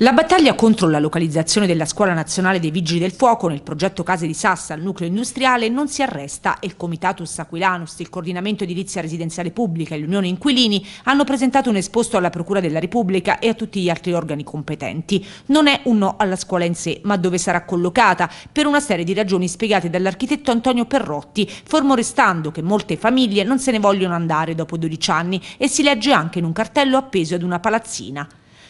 La battaglia contro la localizzazione della Scuola Nazionale dei Vigili del Fuoco nel progetto Case di Sassa al nucleo industriale non si arresta e il Comitatus Aquilanus, il Coordinamento Edilizia Residenziale Pubblica e l'Unione Inquilini hanno presentato un esposto alla Procura della Repubblica e a tutti gli altri organi competenti. Non è un no alla scuola in sé, ma dove sarà collocata, per una serie di ragioni spiegate dall'architetto Antonio Perrotti, fermo restando che molte famiglie non se ne vogliono andare dopo 12 anni e si legge anche in un cartello appeso ad una palazzina.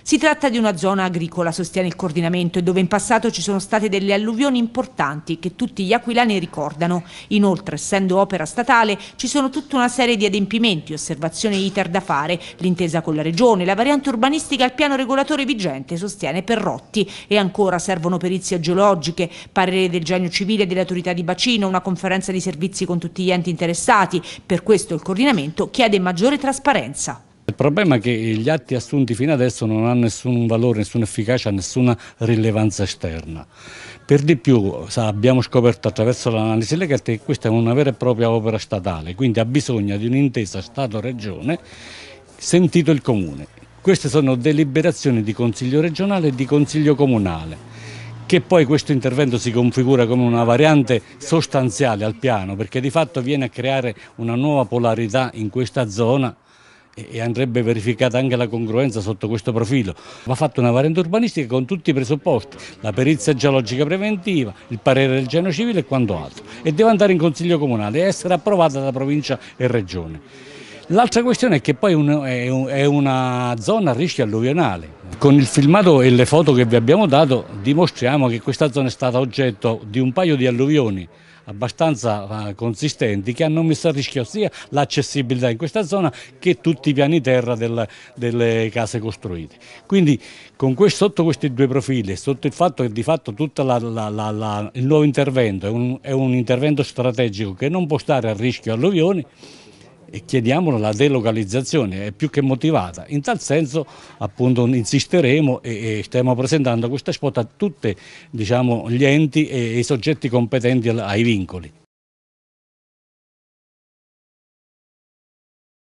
Si tratta di una zona agricola, sostiene il coordinamento, e dove in passato ci sono state delle alluvioni importanti che tutti gli aquilani ricordano. Inoltre, essendo opera statale, ci sono tutta una serie di adempimenti, osservazioni ITER da fare, l'intesa con la Regione, la variante urbanistica al piano regolatore vigente, sostiene Perrotti, e ancora servono perizie geologiche, parere del genio civile e delle autorità di bacino, una conferenza di servizi con tutti gli enti interessati. Per questo il coordinamento chiede maggiore trasparenza. Il problema è che gli atti assunti fino adesso non hanno nessun valore, nessuna efficacia, nessuna rilevanza esterna. Per di più sa, abbiamo scoperto attraverso l'analisi delle che questa è una vera e propria opera statale, quindi ha bisogno di un'intesa Stato-Regione sentito il Comune. Queste sono deliberazioni di Consiglio regionale e di Consiglio comunale che poi questo intervento si configura come una variante sostanziale al piano perché di fatto viene a creare una nuova polarità in questa zona e andrebbe verificata anche la congruenza sotto questo profilo. Va fatta una variante urbanistica con tutti i presupposti, la perizia geologica preventiva, il parere del genio Civile e quanto altro e deve andare in Consiglio Comunale e essere approvata da provincia e regione. L'altra questione è che poi è, una zona a rischio alluvionale. Con il filmato e le foto che vi abbiamo dato dimostriamo che questa zona è stata oggetto di un paio di alluvioni abbastanza eh, consistenti che hanno messo a rischio sia l'accessibilità in questa zona che tutti i piani terra del, delle case costruite. Quindi questo, sotto questi due profili sotto il fatto che di fatto tutto la, la, la, il nuovo intervento è un, è un intervento strategico che non può stare a rischio alluvioni, e chiediamolo la delocalizzazione, è più che motivata. In tal senso appunto insisteremo e, e stiamo presentando questa spot a tutti diciamo, gli enti e i soggetti competenti ai vincoli.